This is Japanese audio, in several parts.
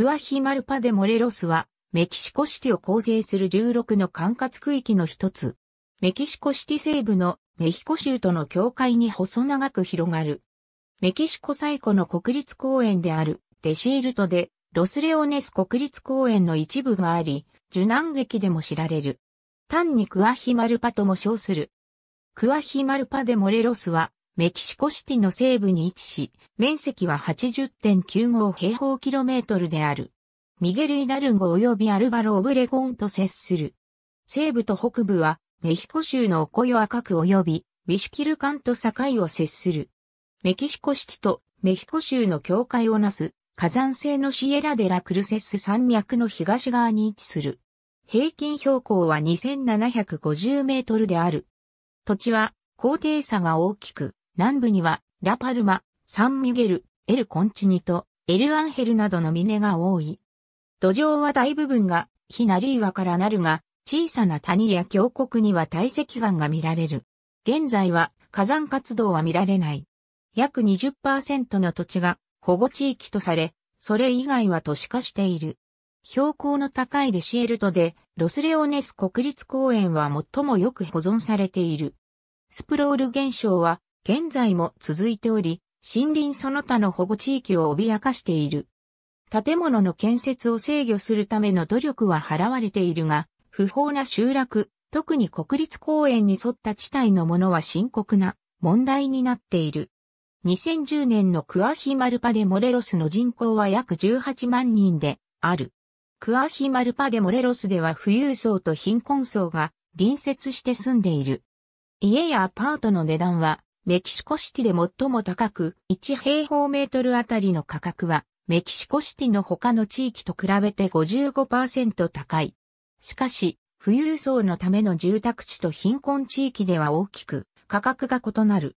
クワヒマルパデモレロスは、メキシコシティを構成する16の管轄区域の一つ。メキシコシティ西部のメヒコ州との境界に細長く広がる。メキシコ最古の国立公園であるデシールトでロスレオネス国立公園の一部があり、受難劇でも知られる。単にクワヒマルパとも称する。クワヒマルパデモレロスはメキシコシティの西部に位置し、面積は80.95平方キロメートルである。ミゲル・イダルンゴ及びアルバロ・オブレゴンと接する。西部と北部は、メヒコ州のオコヨアカク及び、ウィシュキルカンと境を接する。メキシコシティとメヒコ州の境界をなす、火山性のシエラ・デラ・クルセス山脈の東側に位置する。平均標高は2750メートルである。土地は高低差が大きく、南部には、ラパルマ、サンミュゲル、エル・コンチニト、エル・アンヘルなどの峰が多い。土壌は大部分が、ヒナリーワからなるが、小さな谷や峡谷には堆積岩が見られる。現在は火山活動は見られない。約20%の土地が保護地域とされ、それ以外は都市化している。標高の高いデシエルトで、ロスレオネス国立公園は最もよく保存されている。スプロール現象は現在も続いており、森林その他の保護地域を脅かしている。建物の建設を制御するための努力は払われているが、不法な集落、特に国立公園に沿った地帯のものは深刻な問題になっている。2010年のクアヒマルパデモレロスの人口は約18万人である。クアヒマルパデモレロスでは富裕層と貧困層が隣接して住んでいる。家やアパートの値段はメキシコシティで最も高く、1平方メートルあたりの価格は、メキシコシティの他の地域と比べて55%高い。しかし、富裕層のための住宅地と貧困地域では大きく、価格が異なる。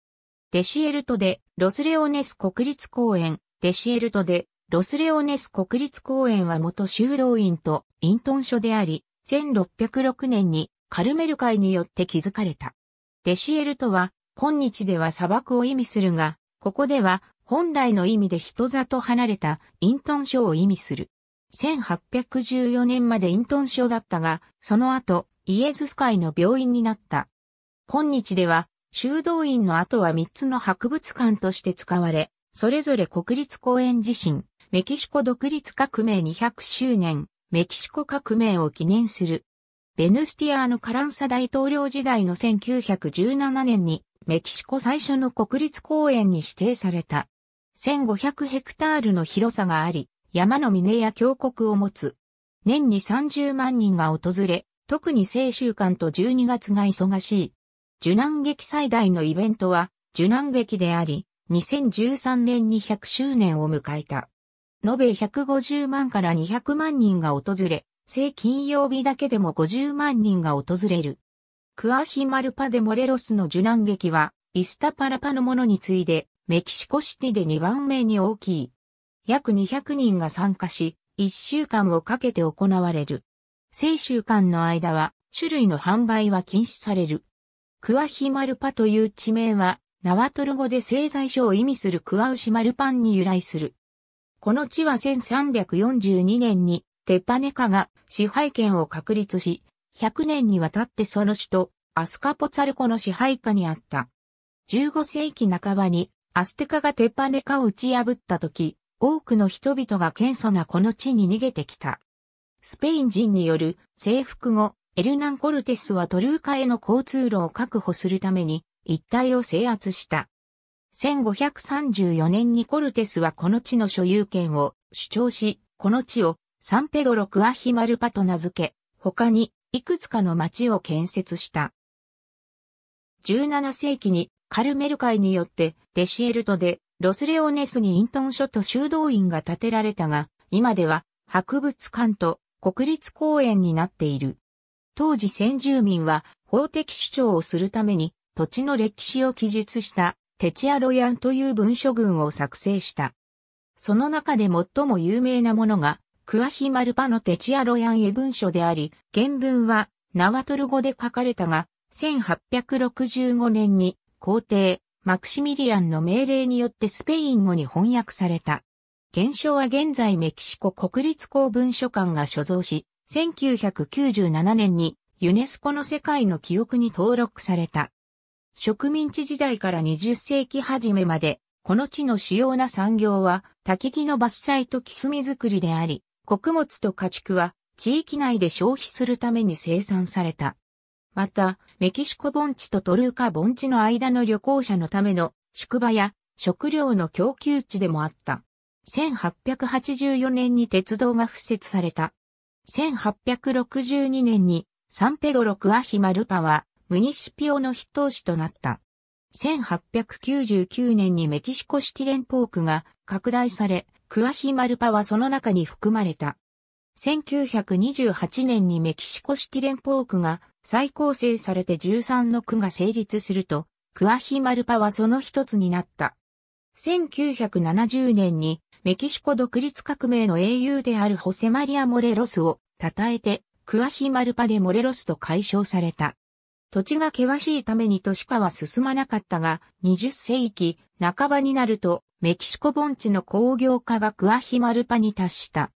デシエルトで、ロスレオネス国立公園、デシエルトで、ロスレオネス国立公園は元修道院とイントン書であり、1606年にカルメル会によって築かれた。デシエルトは今日では砂漠を意味するが、ここでは本来の意味で人里離れたイントン書を意味する。1814年までイントン書だったが、その後、イエズス会の病院になった。今日では、修道院の後は3つの博物館として使われ、それぞれ国立公園地震、メキシコ独立革命200周年、メキシコ革命を記念する。ベヌスティアーノ・カランサ大統領時代の1917年にメキシコ最初の国立公園に指定された。1500ヘクタールの広さがあり、山の峰や峡谷を持つ。年に30万人が訪れ、特に青春館と12月が忙しい。受難劇最大のイベントは、受難劇であり、2013年に100周年を迎えた。延べ150万から200万人が訪れ、正金曜日だけでも50万人が訪れる。クアヒマルパ・デ・モレロスの受難劇は、イスタパラパのものに次いで、メキシコシティで2番目に大きい。約200人が参加し、1週間をかけて行われる。聖週間の間は、種類の販売は禁止される。クアヒマルパという地名は、ナワトル語で製材所を意味するクアウシマルパンに由来する。この地は1342年にテッパネカが支配権を確立し、100年にわたってその首都、アスカポツァルコの支配下にあった。15世紀半ばに、アステカがテッパネカを打ち破った時、多くの人々が謙遜なこの地に逃げてきた。スペイン人による征服後、エルナン・コルテスはトルーカへの交通路を確保するために一帯を制圧した。1534年にコルテスはこの地の所有権を主張し、この地をサンペドロ・クアヒマルパと名付け、他にいくつかの町を建設した。17世紀にカルメル会によってデシエルトでロスレオネスにイントン諸と修道院が建てられたが、今では博物館と国立公園になっている。当時先住民は法的主張をするために土地の歴史を記述したテチアロヤンという文書群を作成した。その中で最も有名なものがクアヒマルパのテチアロヤン絵文書であり、原文はナワトル語で書かれたが、1865年に皇帝、マクシミリアンの命令によってスペイン語に翻訳された。現象は現在メキシコ国立公文書館が所蔵し、1997年にユネスコの世界の記憶に登録された。植民地時代から20世紀初めまで、この地の主要な産業は、焚き木の伐採と木炭作りであり、穀物と家畜は地域内で消費するために生産された。また、メキシコ盆地とトルーカ盆地の間の旅行者のための宿場や食料の供給地でもあった。1884年に鉄道が敷設された。1862年にサンペドロクアヒマルパはムニシピオの筆頭市となった。1899年にメキシコシティ連邦区が拡大され、クアヒマルパはその中に含まれた。1928年にメキシコ式連邦区が再構成されて13の区が成立すると、クアヒマルパはその一つになった。1970年にメキシコ独立革命の英雄であるホセマリア・モレロスを称えて、クアヒマルパでモレロスと解消された。土地が険しいために都市化は進まなかったが、20世紀半ばになるとメキシコ盆地の工業化がクアヒマルパに達した。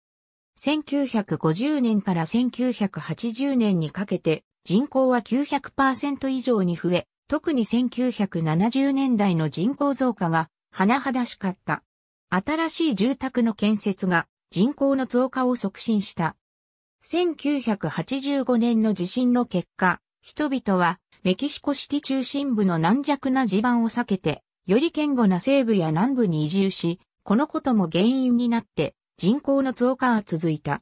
1950年から1980年にかけて人口は900%以上に増え、特に1970年代の人口増加が甚だしかった。新しい住宅の建設が人口の増加を促進した。1985年の地震の結果、人々はメキシコシティ中心部の軟弱な地盤を避けてより堅固な西部や南部に移住し、このことも原因になって人口の増加は続いた。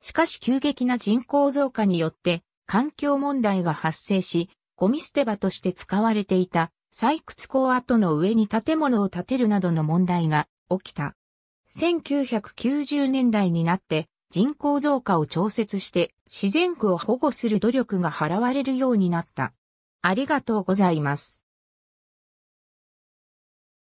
しかし急激な人口増加によって環境問題が発生し、ゴミ捨て場として使われていた採掘港跡の上に建物を建てるなどの問題が起きた。1990年代になって人口増加を調節して自然区を保護する努力が払われるようになった。ありがとうございます。